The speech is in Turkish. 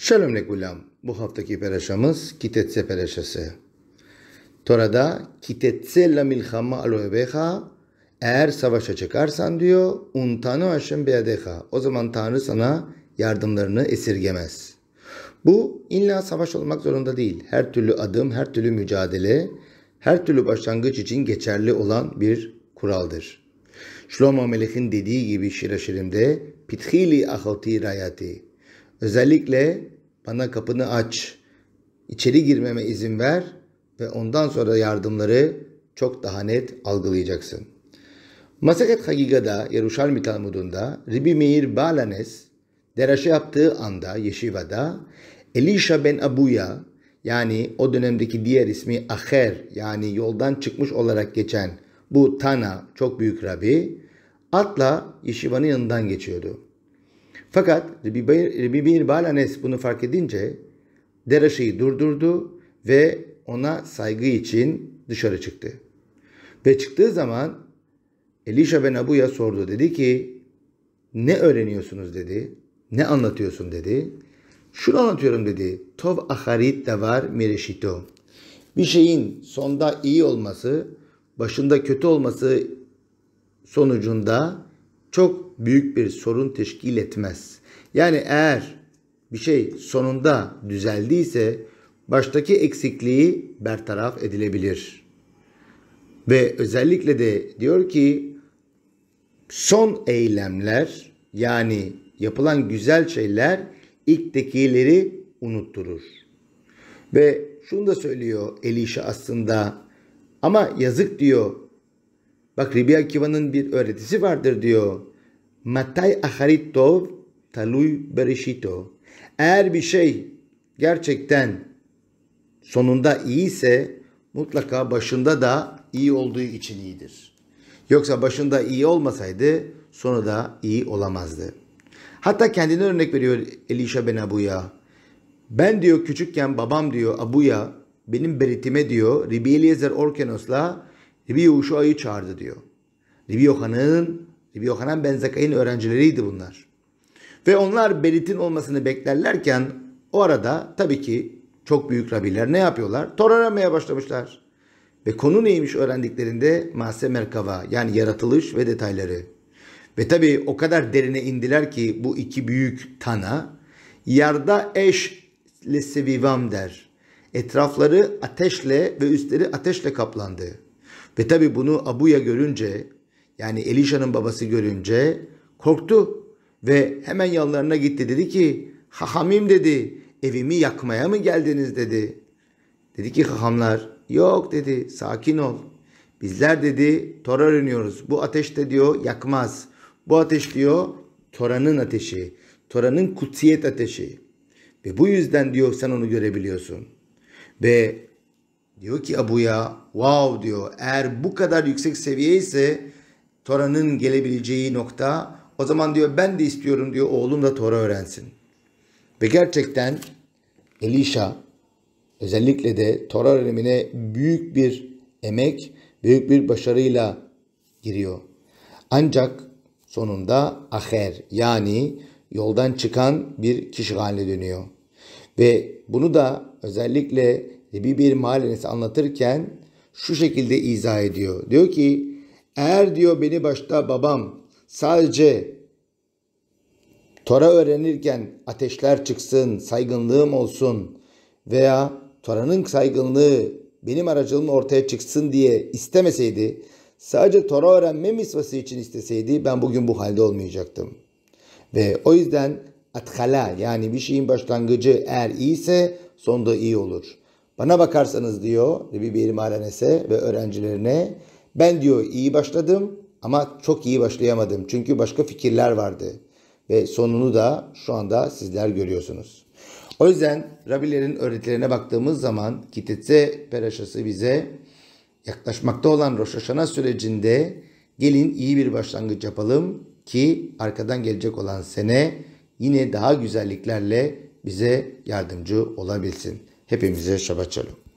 Şalom lekulam. Bu haftaki peraşamız Kitetse peraşası. Tora'da Kitetse la milhama aloebeha eğer savaşa çıkarsan diyor untanu aşın beyadeha. O zaman Tanrı sana yardımlarını esirgemez. Bu illa savaş olmak zorunda değil. Her türlü adım, her türlü mücadele, her türlü başlangıç için geçerli olan bir kuraldır. Shlomo Melek'in dediği gibi Şiraşirim'de Pithili ahoti rayati Özellikle bana kapını aç, içeri girmeme izin ver ve ondan sonra yardımları çok daha net algılayacaksın. Masaket Hagiga'da, Yeruşalmi Talmud'unda Ribi Meir Balanes deraşe yaptığı anda Yeşiva'da Elisha ben Abuya yani o dönemdeki diğer ismi Aher yani yoldan çıkmış olarak geçen bu Tana çok büyük Rabbi atla Yeşiva'nın yanından geçiyordu. Fakat Rabbi Rebibeir Balanes bunu fark edince Deraşı'yı durdurdu ve ona saygı için dışarı çıktı. Ve çıktığı zaman Elisha ben Abu'ya sordu. Dedi ki ne öğreniyorsunuz dedi. Ne anlatıyorsun dedi. Şunu anlatıyorum dedi. Tov aharit davar mireşito. Bir şeyin sonda iyi olması, başında kötü olması sonucunda çok büyük bir sorun teşkil etmez. Yani eğer bir şey sonunda düzeldiyse baştaki eksikliği bertaraf edilebilir. Ve özellikle de diyor ki son eylemler yani yapılan güzel şeyler ilktekileri unutturur. Ve şunu da söylüyor Elisha aslında ama yazık diyor Bak Rabbi Akiva'nın bir öğretisi vardır diyor. Matay aharit tov taluy bereşito. Eğer bir şey gerçekten sonunda iyiyse mutlaka başında da iyi olduğu için iyidir. Yoksa başında iyi olmasaydı sonu da iyi olamazdı. Hatta kendine örnek veriyor Elisha ben Abuya. Ben diyor küçükken babam diyor Abuya benim beritime diyor Ribi Eliezer Orkenos'la Rabbi Yuşa'yı çağırdı diyor. Rabbi Yohan'ın, Rabbi Yohanan ben Zakay'ın öğrencileriydi bunlar. Ve onlar Berit'in olmasını beklerlerken o arada tabii ki çok büyük rabiler ne yapıyorlar? Tor aramaya başlamışlar. Ve konu neymiş öğrendiklerinde Mahse Merkava yani yaratılış ve detayları. Ve tabii o kadar derine indiler ki bu iki büyük tana yarda eş le der. Etrafları ateşle ve üstleri ateşle kaplandı. Ve tabi bunu Abuya görünce yani Elişa'nın babası görünce korktu ve hemen yanlarına gitti dedi ki Hahamim dedi evimi yakmaya mı geldiniz dedi. Dedi ki hahamlar yok dedi sakin ol. Bizler dedi Tora öğreniyoruz. Bu ateşte diyor yakmaz. Bu ateş diyor Tora'nın ateşi. Tora'nın kutsiyet ateşi. Ve bu yüzden diyor sen onu görebiliyorsun. Ve Diyor ki Abuya wow diyor eğer bu kadar yüksek seviye ise Tora'nın gelebileceği nokta o zaman diyor ben de istiyorum diyor oğlum da Tora öğrensin. Ve gerçekten Elisha özellikle de Tora öğrenimine büyük bir emek, büyük bir başarıyla giriyor. Ancak sonunda aher yani yoldan çıkan bir kişi haline dönüyor. Ve bunu da özellikle bir Mahalleniz anlatırken şu şekilde izah ediyor. Diyor ki eğer diyor beni başta babam sadece Tora öğrenirken ateşler çıksın, saygınlığım olsun veya Tora'nın saygınlığı benim aracılığım ortaya çıksın diye istemeseydi, sadece Tora öğrenme misvası için isteseydi ben bugün bu halde olmayacaktım. Ve o yüzden atkala yani bir şeyin başlangıcı eğer iyiyse sonda iyi olur. Bana bakarsanız diyor Rebi Berim Alanes'e ve öğrencilerine ben diyor iyi başladım ama çok iyi başlayamadım. Çünkü başka fikirler vardı. Ve sonunu da şu anda sizler görüyorsunuz. O yüzden Rabilerin öğretilerine baktığımız zaman Kitetse Peraşası bize yaklaşmakta olan Rosh sürecinde gelin iyi bir başlangıç yapalım ki arkadan gelecek olan sene yine daha güzelliklerle bize yardımcı olabilsin. Hepimize şabat şalom.